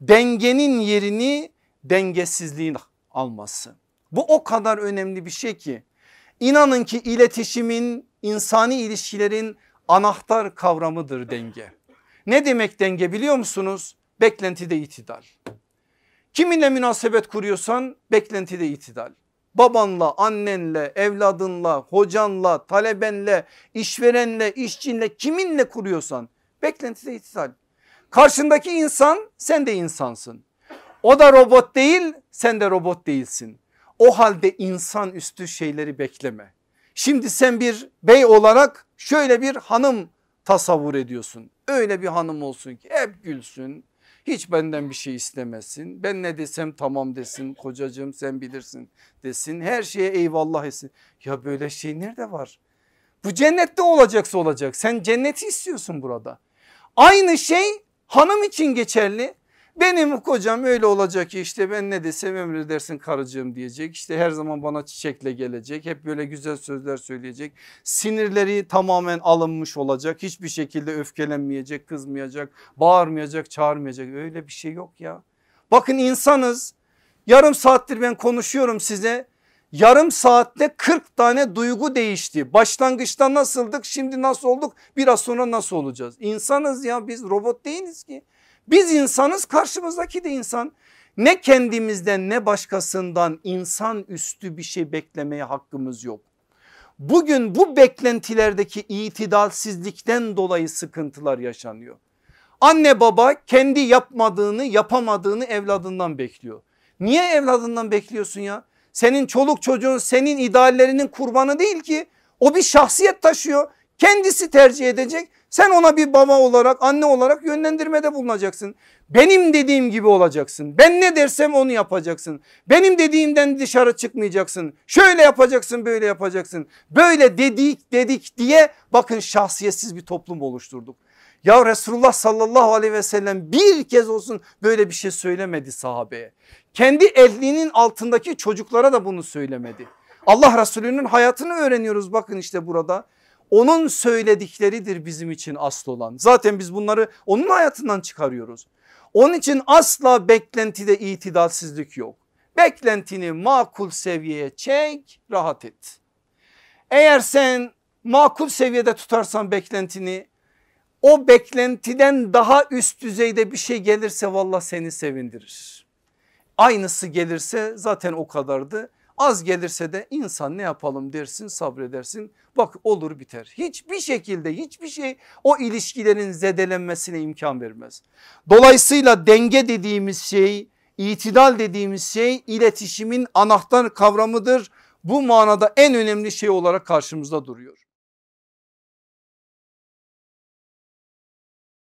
dengenin yerini dengesizliğin alması. Bu o kadar önemli bir şey ki inanın ki iletişimin insani ilişkilerin anahtar kavramıdır denge. Ne demek denge biliyor musunuz? Beklentide itidal. Kiminle münasebet kuruyorsan beklentide itidal. Babanla, annenle, evladınla, hocanla, talebenle, işverenle, işçinle kiminle kuruyorsan beklentide itidal. Karşındaki insan sen de insansın. O da robot değil sen de robot değilsin. O halde insan üstü şeyleri bekleme. Şimdi sen bir bey olarak şöyle bir hanım tasavvur ediyorsun. Öyle bir hanım olsun ki hep gülsün. Hiç benden bir şey istemesin. Ben ne desem tamam desin. Kocacığım sen bilirsin desin. Her şeye eyvallah etsin. Ya böyle şey nerede var? Bu cennette olacaksa olacak. Sen cenneti istiyorsun burada. Aynı şey Hanım için geçerli. Benim kocam öyle olacak ki işte ben ne desem dersin karıcığım diyecek. İşte her zaman bana çiçekle gelecek. Hep böyle güzel sözler söyleyecek. Sinirleri tamamen alınmış olacak. Hiçbir şekilde öfkelenmeyecek, kızmayacak, bağırmayacak, çağırmayacak. Öyle bir şey yok ya. Bakın insanız. Yarım saattir ben konuşuyorum size yarım saatte 40 tane duygu değişti. Başlangıçta nasıldık şimdi nasıl olduk biraz sonra nasıl olacağız? İnsanız ya biz robot değiliz ki. Biz insanız karşımızdaki de insan. Ne kendimizden ne başkasından insan üstü bir şey beklemeye hakkımız yok. Bugün bu beklentilerdeki itidalsizlikten dolayı sıkıntılar yaşanıyor. Anne baba kendi yapmadığını yapamadığını evladından bekliyor. Niye evladından bekliyorsun ya? Senin çoluk çocuğun senin ideallerinin kurbanı değil ki. O bir şahsiyet taşıyor. Kendisi tercih edecek. Sen ona bir baba olarak anne olarak yönlendirmede bulunacaksın. Benim dediğim gibi olacaksın. Ben ne dersem onu yapacaksın. Benim dediğimden dışarı çıkmayacaksın. Şöyle yapacaksın böyle yapacaksın. Böyle dedik dedik diye bakın şahsiyetsiz bir toplum oluşturduk. Ya Resulullah sallallahu aleyhi ve sellem bir kez olsun böyle bir şey söylemedi sahabeye. Kendi ehlinin altındaki çocuklara da bunu söylemedi. Allah Resulü'nün hayatını öğreniyoruz bakın işte burada. Onun söyledikleridir bizim için asıl olan. Zaten biz bunları onun hayatından çıkarıyoruz. Onun için asla beklentide itidalsizlik yok. Beklentini makul seviyeye çek rahat et. Eğer sen makul seviyede tutarsan beklentini o beklentiden daha üst düzeyde bir şey gelirse valla seni sevindirir. Aynısı gelirse zaten o kadardı. Az gelirse de insan ne yapalım dersin sabredersin. Bak olur biter. Hiçbir şekilde hiçbir şey o ilişkilerin zedelenmesine imkan vermez. Dolayısıyla denge dediğimiz şey itidal dediğimiz şey iletişimin anahtar kavramıdır. Bu manada en önemli şey olarak karşımızda duruyor.